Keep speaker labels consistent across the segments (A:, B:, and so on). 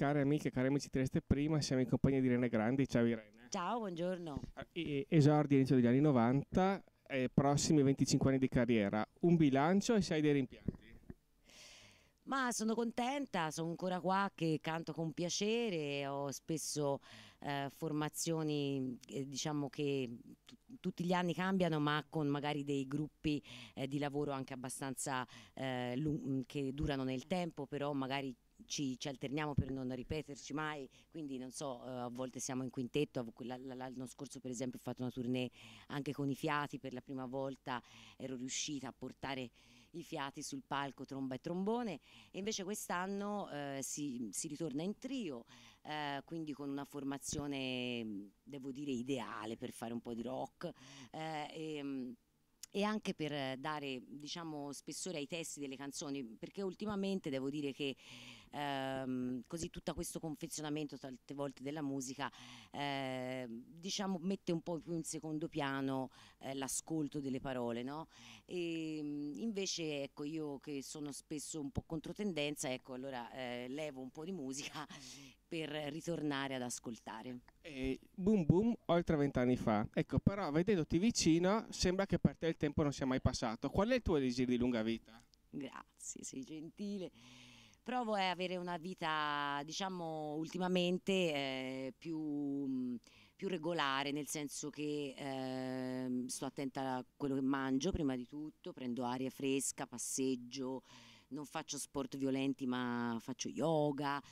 A: Care amiche e cari amici Trieste Prima, siamo in compagnia di Irene Grandi. Ciao Irene.
B: Ciao, buongiorno. Ah, Esordi
A: all'inizio degli anni 90, prossimi 25 anni di carriera, un bilancio e sei dei rimpianti?
B: Ma sono contenta, sono ancora qua che canto con piacere, ho spesso eh, formazioni eh, diciamo che tutti gli anni cambiano ma con magari dei gruppi eh, di lavoro anche abbastanza eh, che durano nel tempo, però magari ci, ci, alterniamo per non ripeterci mai, quindi non so, eh, a volte siamo in quintetto, l'anno scorso per esempio ho fatto una tournée anche con i fiati, per la prima volta ero riuscita a portare i fiati sul palco tromba e trombone e invece quest'anno eh, si, si, ritorna in trio eh, quindi con una formazione devo dire ideale per fare un po' di rock eh, e, ehm, e anche per dare diciamo, spessore ai testi delle canzoni, perché ultimamente devo dire che ehm, così tutto questo confezionamento tante volte della musica eh, diciamo mette un po' più in secondo piano eh, l'ascolto delle parole no? e, ehm, invece ecco io che sono spesso un po' controtendenza ecco allora eh, levo un po' di musica per ritornare ad ascoltare.
A: E boom boom oltre vent'anni fa. Ecco, però vedendoti vicino sembra che per te il tempo non sia mai passato. Qual è il tuo desiderio di lunga vita?
B: Grazie, sei gentile provo è avere una vita, diciamo, ultimamente eh, più, mm, più, regolare, nel senso che eh, sto attenta a quello che mangio prima di tutto, prendo aria fresca, passeggio, non faccio sport violenti ma faccio yoga.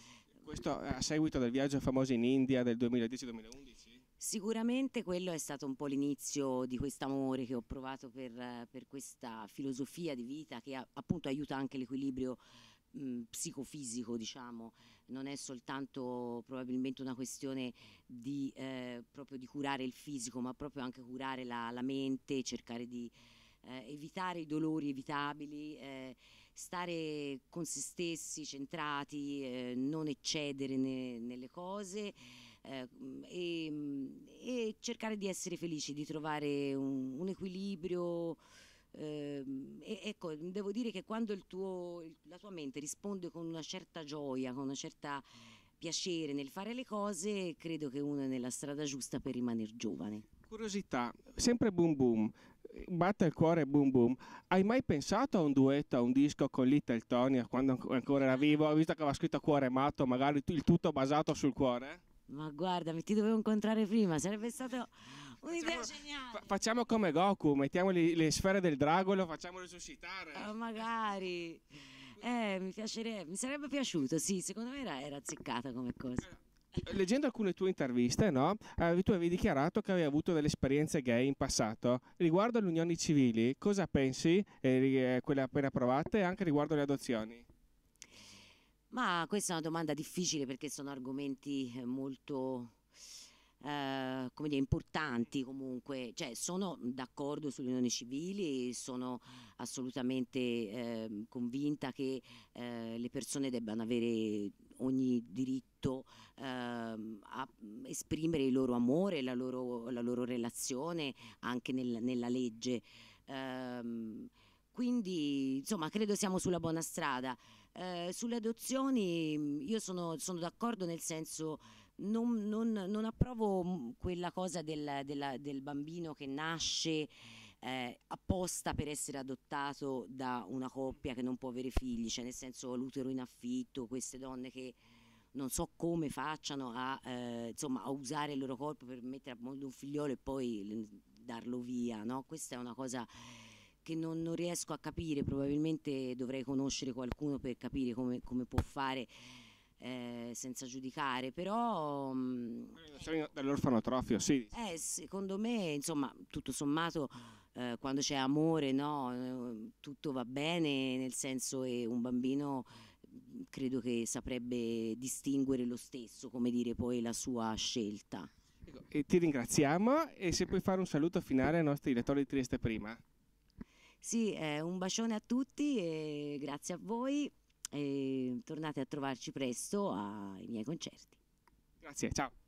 B: Questo
A: a seguito del viaggio famoso in India del 2010-2011?
B: Sicuramente quello è stato un po' l'inizio di quest'amore che ho provato per, per, questa filosofia di vita che appunto aiuta anche l'equilibrio psicofisico, diciamo, non è soltanto probabilmente una questione di, eh, proprio di curare il fisico, ma proprio anche curare la, la mente, cercare di eh, evitare i dolori evitabili, eh, stare con se stessi, centrati, eh, non eccedere ne, nelle cose. Eh, e, e, cercare di essere felici, di trovare un, un equilibrio ecco, devo dire che quando tuo, la tua mente risponde con una certa gioia, con una certa piacere nel fare le cose, credo che uno è nella strada giusta per rimanere giovane. Curiosità,
A: sempre boom boom, batte il cuore boom boom. Hai mai pensato a un duetto, a un disco con Little Tony quando ancora era vivo, visto che aveva scritto cuore matto, magari il tutto basato sul cuore?
B: Ma guarda, ti dovevo incontrare prima, sarebbe stato Un'idea geniale.
A: Fa- facciamo come Goku, mettiamo le, le sfere del drago e lo facciamo
B: resuscitare. Oh, magari. Eh, mi piacerebbe, mi sarebbe piaciuto, sì, secondo me era, era azzeccata come cosa.
A: Leggendo alcune tue interviste, no? eh, tu avevi dichiarato che avevi avuto delle esperienze gay in passato. Riguardo alle unioni civili, cosa pensi, eh, eh quelle appena provate, e anche riguardo alle adozioni?
B: Ma questa è una domanda difficile perché sono argomenti eh, molto eh, come dire, importanti comunque, cioè, sono d'accordo sulle unioni civili, sono assolutamente eh, convinta che eh, le persone debbano avere ogni diritto ehm, a esprimere il loro amore, la loro, la loro relazione anche nel, nella legge. Ehm, quindi insomma credo siamo sulla buona strada. Eh, sulle adozioni io sono, sono d'accordo nel senso non, non, non, approvo mm, quella cosa del, della, del bambino che nasce eh, apposta per essere adottato da una coppia che non può avere figli, cioè nel senso l'utero in affitto, queste donne che non so come facciano a, eh, insomma, a usare il loro corpo per mettere a mondo un figliolo e poi darlo via, no? questa è una cosa che non, non, riesco a capire, probabilmente dovrei conoscere qualcuno per capire come, come può fare eh, senza giudicare, però... Eh, mm,
A: Dall'orfanotrofio, sì.
B: Eh, secondo me, insomma, tutto sommato, eh, quando c'è amore, no, eh, tutto va bene, nel senso che un bambino credo che saprebbe distinguere lo stesso, come dire, poi la sua scelta. Ecco, e ti
A: ringraziamo e se puoi fare un saluto finale ai nostri lettori di Trieste Prima.
B: Sì, eh, un bacione a tutti e grazie a voi e tornate a trovarci presto ai miei concerti. Grazie, ciao.